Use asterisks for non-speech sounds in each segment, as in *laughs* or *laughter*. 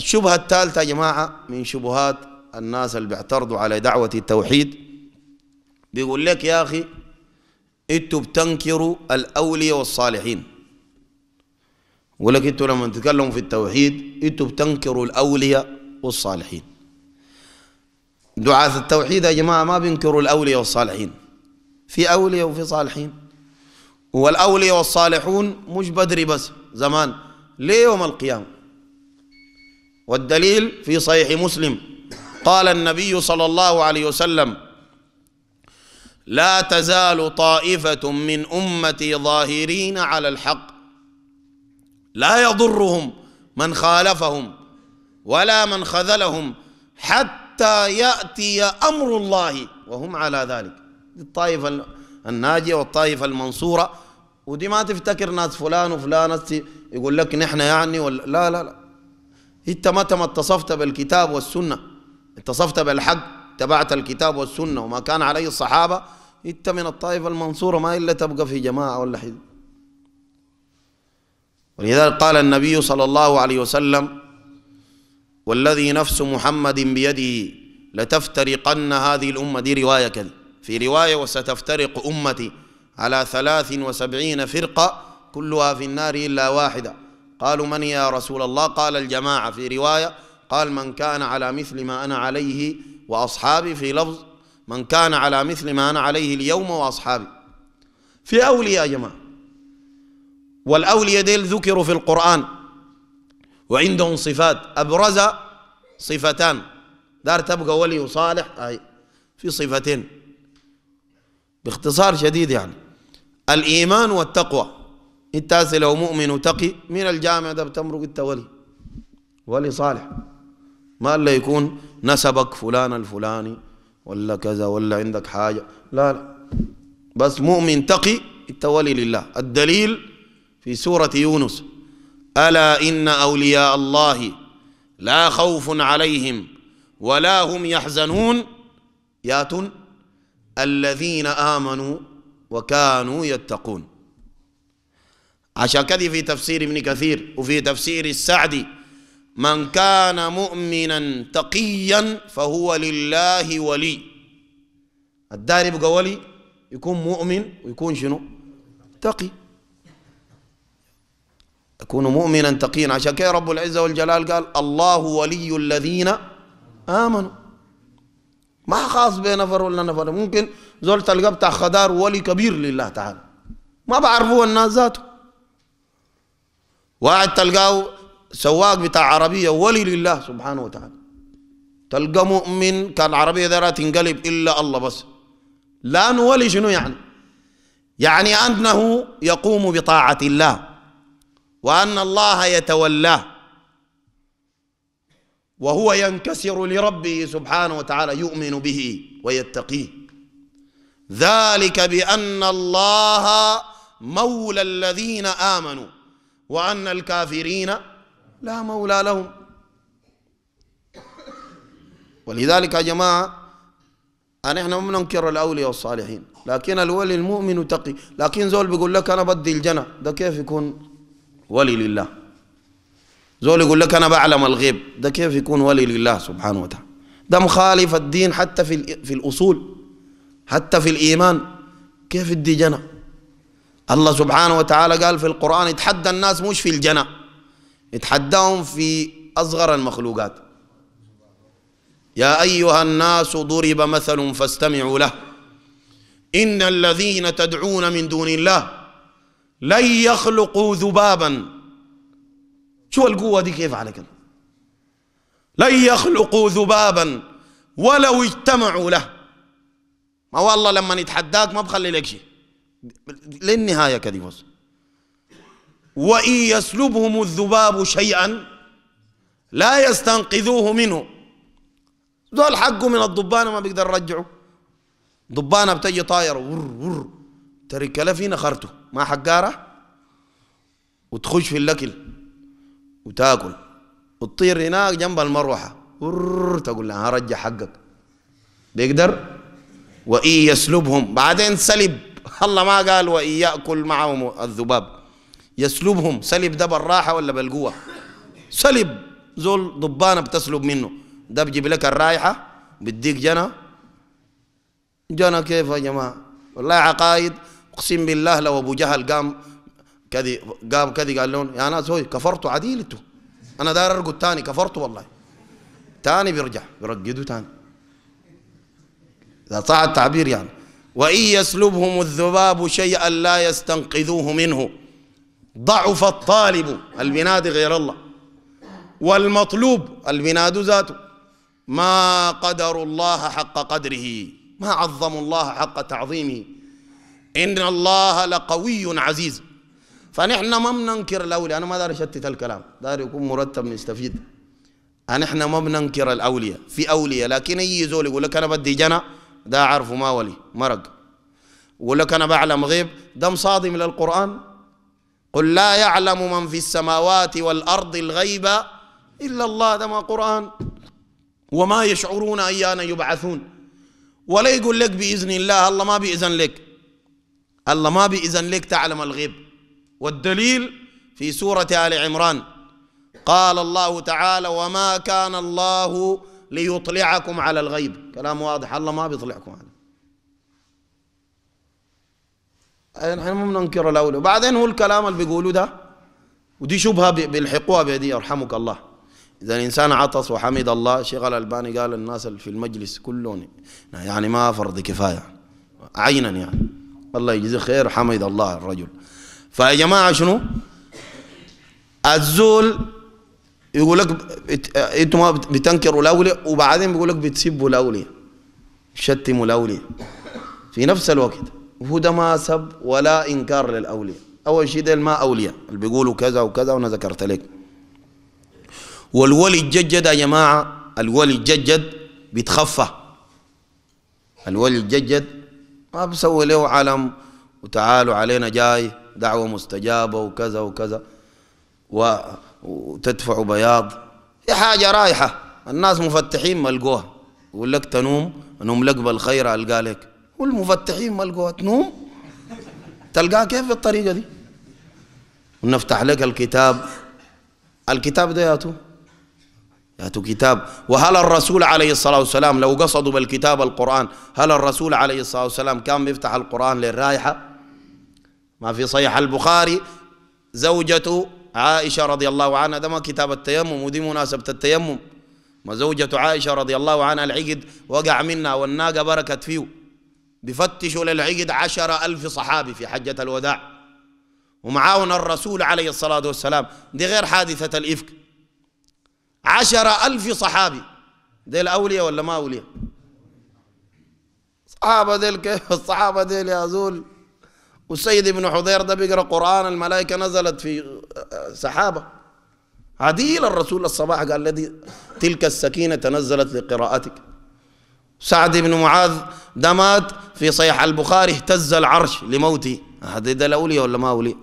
الشبهة الثالثة يا جماعة من شبهات الناس اللي بيعترضوا على دعوة التوحيد بيقول لك يا أخي انتوا بتنكروا الأولياء والصالحين يقول لك انتوا لما تتكلموا في التوحيد انتوا بتنكروا الأولياء والصالحين دعاة التوحيد يا جماعة ما بينكروا الأولياء والصالحين في أولياء وفي صالحين والأولياء والصالحون مش بدري بس زمان ليوم يوم القيامة والدليل في صحيح مسلم قال النبي صلى الله عليه وسلم لا تزال طائفة من أمتي ظاهرين على الحق لا يضرهم من خالفهم ولا من خذلهم حتى يأتي أمر الله وهم على ذلك الطائفة الناجية والطائفة المنصورة ودي ما تفتكر ناس فلان وفلان يقول لك نحن يعني ولا لا لا لا انت متى ما اتصفت بالكتاب والسنه اتصفت بالحق تبعت الكتاب والسنه وما كان عليه الصحابه انت من الطائفه المنصوره ما الا تبقى في جماعه ولا حزب ولذلك قال النبي صلى الله عليه وسلم والذي نفس محمد بيده لتفترقن هذه الأمة دي رواية كذا في رواية وستفترق أمتي على ثلاث وسبعين فرقة كلها في النار إلا واحدة قالوا من يا رسول الله قال الجماعة في رواية قال من كان على مثل ما أنا عليه وأصحابي في لفظ من كان على مثل ما أنا عليه اليوم وأصحابي في أولياء يا جماعة والأولياء ديل ذكروا في القرآن وعندهم صفات أبرز صفتان دار تبقى ولي وصالح أي في صفتين باختصار شديد يعني الإيمان والتقوى انت لو مؤمن وتقي من الجامع ده بتمرق انت ولي ولي صالح ما الا يكون نسبك فلان الفلاني ولا كذا ولا عندك حاجة لا لا بس مؤمن تقي انت ولي لله الدليل في سورة يونس ألا إن أولياء الله لا خوف عليهم ولا هم يحزنون ياتون الذين آمنوا وكانوا يتقون عشان كذا في تفسير ابن كثير وفي تفسير السعدي من كان مؤمنا تقيا فهو لله ولي الدار يبقى ولي يكون مؤمن ويكون شنو تقي يكون مؤمنا تقيا عشان كذا رب العزة والجلال قال الله ولي الذين آمنوا ما خاص بنفر ولا نفر ممكن زول تلقى بتاع خدار ولي كبير لله تعالى ما بعرفوه الناس ذاته واحد تلقاه سواق بتاع عربية ولي لله سبحانه وتعالى تلقى مؤمن كان عربية ذرا تنقلب إلا الله بس لا نولي شنو يعني يعني أنه يقوم بطاعة الله وأن الله يتولاه وهو ينكسر لربه سبحانه وتعالى يؤمن به ويتقيه ذلك بأن الله مولى الذين آمنوا وأن الكافرين لا مولى لهم ولذلك يا جماعة أنا إحنا ما ننكر الأولياء والصالحين لكن الولي المؤمن تقي لكن زول بيقول لك أنا بدي الجنة ده كيف يكون ولي لله زول يقول لك أنا بعلم الغيب ده كيف يكون ولي لله سبحانه وتعالى ده مخالف الدين حتى في في الأصول حتى في الإيمان كيف يدي جنة الله سبحانه وتعالى قال في القرآن يتحدى الناس مش في الجنة يتحداهم في أصغر المخلوقات يا أيها الناس ضرب مثل فاستمعوا له إن الذين تدعون من دون الله لن يخلقوا ذبابا شو القوة دي كيف على لن يخلقوا ذبابا ولو اجتمعوا له ما والله لما يتحداك ما بخلي لك شيء للنهاية كديوس وإن يسلبهم الذباب شيئا لا يستنقذوه منه دول حقه من الضبانة ما بيقدر يرجعه ضبانة بتجي طايرة ور ور ترك كلفي نخرته ما حقارة وتخش في الأكل وتاكل وتطير هناك جنب المروحة ور تقول لها رجع حقك بيقدر وإن يسلبهم بعدين سلب الله ما قال وإن يأكل معهم الذباب يسلبهم سلب ده بالراحة ولا بالقوة سلب زول ضبانة بتسلب منه ده بجيب لك الرائحة بديك جنة جنة كيف يا جماعة والله عقايد أقسم بالله لو أبو جهل قام كذي قام كذي قال لهم يا ناس هوي كفرتوا عديلتوا أنا داير أرقد تاني كفرتوا والله تاني بيرجع بيرقدوا تاني إذا صح التعبير يعني وإن يسلبهم الذباب شيئا لا يستنقذوه منه ضعف الطالب البنادي غير الله والمطلوب البناد ذاته ما قدروا الله حق قدره ما عظموا الله حق تعظيمه إن الله لقوي عزيز فنحن ما بننكر الأولياء أنا ما داري أشتت الكلام داري يكون مرتب نستفيد نحن ما بننكر الأولياء في أولياء لكن أي زول يقول لك أنا بدي جنى ده عارفه ما ولي مرق يقول لك أنا بعلم غيب ده مصادم للقرآن قل لا يعلم من في السماوات والأرض الغيب إلا الله ده ما قرآن وما يشعرون ايانا يبعثون ولا يقول لك بإذن الله الله ما بإذن لك الله ما بإذن لك تعلم الغيب والدليل في سورة آل عمران قال الله تعالى وما كان الله ليطلعكم على الغيب كلام واضح الله ما بيطلعكم على إيه، نحن ما بننكر الاولى وبعدين هو الكلام اللي بيقولوا ده ودي شبهه بيلحقوها بدي يرحمك الله اذا الانسان عطس وحمد الله شيخ الالباني قال الناس اللي في المجلس كلهم يعني ما فرض كفايه عينا يعني الله يجزيه خير حمد الله الرجل فيا جماعه شنو الزول يقول لك آه، انتم ما بتنكروا الاولياء وبعدين بيقول لك بتسبوا الاولياء شتموا الاولياء في نفس الوقت هو ده ما سب ولا انكار للاولياء اول شيء ده ما اولياء اللي بيقولوا كذا وكذا وانا ذكرت لك والولي الججد يا جماعه الولي الججد بيتخفى الولي الججد ما بسوي له علم وتعالوا علينا جاي دعوه مستجابه وكذا وكذا وتدفع بياض هي حاجة رايحة الناس مفتحين ملقوها يقول لك تنوم نوم لك بالخير ألقى لك والمفتحين ملقوها تنوم تلقاها كيف بالطريقة دي ونفتح لك الكتاب الكتاب ده ياتو ياتو كتاب وهل الرسول عليه الصلاة والسلام لو قصدوا بالكتاب القرآن هل الرسول عليه الصلاة والسلام كان بيفتح القرآن للرائحة ما في صيح البخاري زوجته عائشة رضي الله عنها ده ما كتاب التيمم ودي مناسبة التيمم ما زوجة عائشة رضي الله عنها العقد وقع منها والناقة بركت فيه بفتشوا للعقد عشر ألف صحابي في حجة الوداع ومعاون الرسول عليه الصلاة والسلام دي غير حادثة الإفك عشر ألف صحابي ديل الأولية ولا ما أولياء صحابة ديل كيف *laughs* الصحابة ديل يا زول والسيد ابن حضير ده بيقرأ قرآن الملائكة نزلت في سحابة عديل الرسول الصباح قال الذي تلك السكينة تنزلت لقراءتك سعد بن معاذ دمات مات في صيح البخاري اهتز العرش لموته هذا ده الأولياء ولا ما أولياء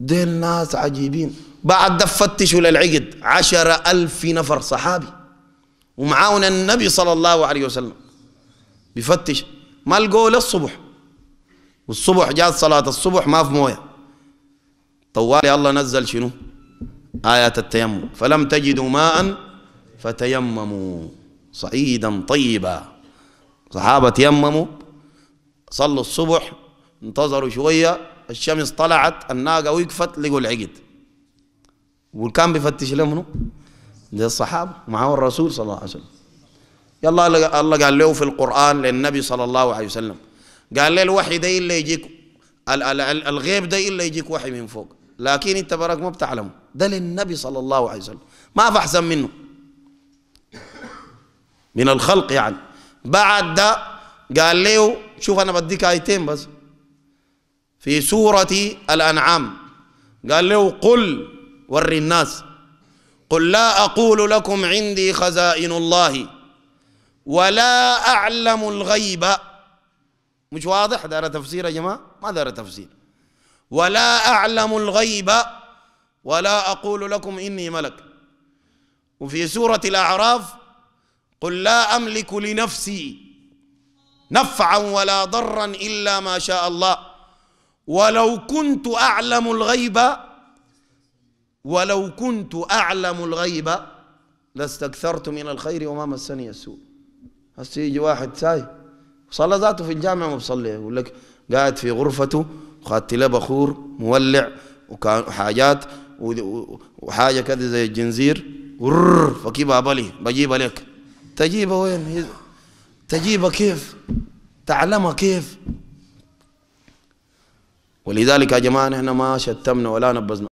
ديل ناس عجيبين بعد دفتشوا فتشوا للعقد عشر ألف نفر صحابي ومعاون النبي صلى الله عليه وسلم بفتش ما لقوا للصبح والصبح جات صلاة الصبح ما في مويه طوالي الله نزل شنو آيات التيمم فلم تجدوا ماء فتيمموا صعيدا طيبا صحابة تيمموا صلوا الصبح انتظروا شوية الشمس طلعت الناقة وقفت لقوا العقد وكان بيفتش لهم منه ده الصحابة معه الرسول صلى الله عليه وسلم يلا الله قال له في القرآن للنبي صلى الله عليه وسلم قال له الوحي ده إلا يجيك الغيب ده إلا يجيك وحي من فوق لكن انت برك ما بتعلمه ده للنبي صلى الله عليه وسلم ما في احسن منه من الخلق يعني بعد ده قال له شوف انا بديك ايتين بس في سورة الأنعام قال له قل وري الناس قل لا أقول لكم عندي خزائن الله ولا أعلم الغيب مش واضح دار تفسير يا جماعة ما دار تفسير ولا اعلم الغيب ولا اقول لكم اني ملك وفي سوره الاعراف قل لا املك لنفسي نفعا ولا ضرا الا ما شاء الله ولو كنت اعلم الغيب ولو كنت اعلم الغيب لاستكثرت من الخير وما مسني السوء هسه يجي واحد ساي صلى ذاته في الجامع ما بصلي يقول لك قاعد في غرفته له بخور مولع وحاجات وحاجة كده زي الجنزير ورر فكيبها بلي بجيبها لك تجيبها وين تجيبها كيف تعلمها كيف ولذلك يا جماعة نحن ما شتمنا ولا نبذنا